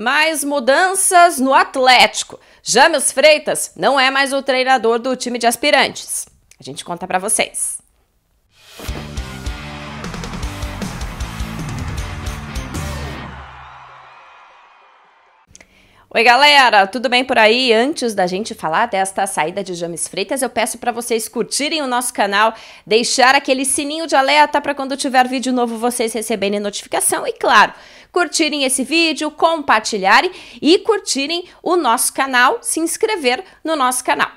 Mais mudanças no Atlético. James Freitas não é mais o treinador do time de aspirantes. A gente conta para vocês. Oi, galera, tudo bem por aí? Antes da gente falar desta saída de James Freitas, eu peço para vocês curtirem o nosso canal, deixar aquele sininho de alerta para quando tiver vídeo novo vocês receberem notificação e, claro, curtirem esse vídeo, compartilharem e curtirem o nosso canal, se inscrever no nosso canal.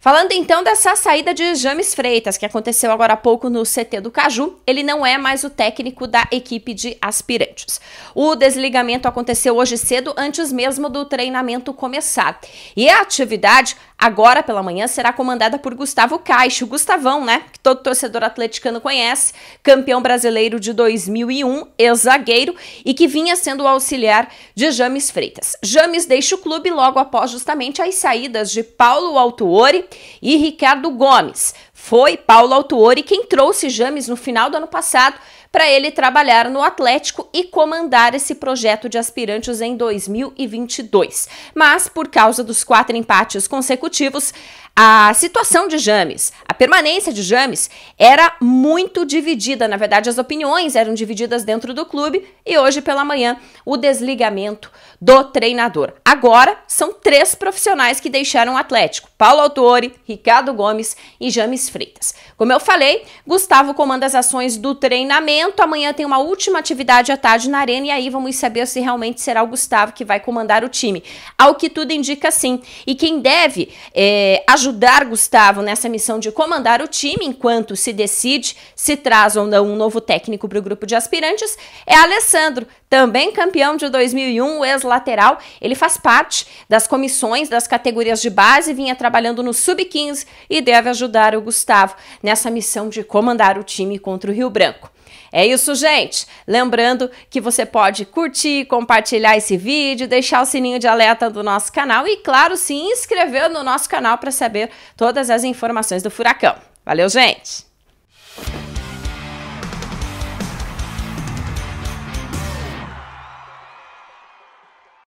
Falando então dessa saída de James Freitas, que aconteceu agora há pouco no CT do Caju, ele não é mais o técnico da equipe de aspirantes. O desligamento aconteceu hoje cedo, antes mesmo do treinamento começar. E a atividade, agora pela manhã, será comandada por Gustavo Caixa, o Gustavão, né? Que todo torcedor atleticano conhece, campeão brasileiro de 2001, ex-zagueiro, e que vinha sendo o auxiliar de James Freitas. James deixa o clube logo após justamente as saídas de Paulo Altuori, e Ricardo Gomes. Foi Paulo Autuori quem trouxe James no final do ano passado para ele trabalhar no Atlético e comandar esse projeto de aspirantes em 2022. Mas, por causa dos quatro empates consecutivos, a situação de James, a permanência de James, era muito dividida. Na verdade, as opiniões eram divididas dentro do clube e hoje pela manhã o desligamento do treinador. Agora são três profissionais que deixaram o Atlético: Paulo Autuori, Ricardo Gomes e James Freitas. Como eu falei, Gustavo comanda as ações do treinamento. Amanhã tem uma última atividade à tarde na arena e aí vamos saber se realmente será o Gustavo que vai comandar o time. Ao que tudo indica, sim. E quem deve é, ajudar Gustavo nessa missão de comandar o time, enquanto se decide se traz ou não um novo técnico para o grupo de aspirantes, é Alessandro, também campeão de 2001, o ex-lateral, ele faz parte das comissões das categorias de base, vinha trabalhando no sub-15 e deve ajudar o Gustavo nessa missão de comandar o time contra o Rio Branco. É isso, gente. Lembrando que você pode curtir, compartilhar esse vídeo, deixar o sininho de alerta do nosso canal e, claro, se inscrever no nosso canal para saber todas as informações do furacão. Valeu, gente!